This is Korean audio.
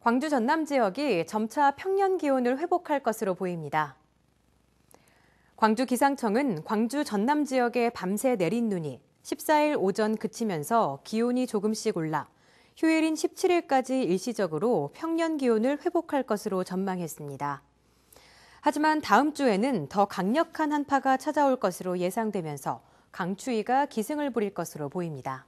광주 전남 지역이 점차 평년 기온을 회복할 것으로 보입니다. 광주 기상청은 광주 전남 지역에 밤새 내린 눈이 14일 오전 그치면서 기온이 조금씩 올라 휴일인 17일까지 일시적으로 평년 기온을 회복할 것으로 전망했습니다. 하지만 다음 주에는 더 강력한 한파가 찾아올 것으로 예상되면서 강추위가 기승을 부릴 것으로 보입니다.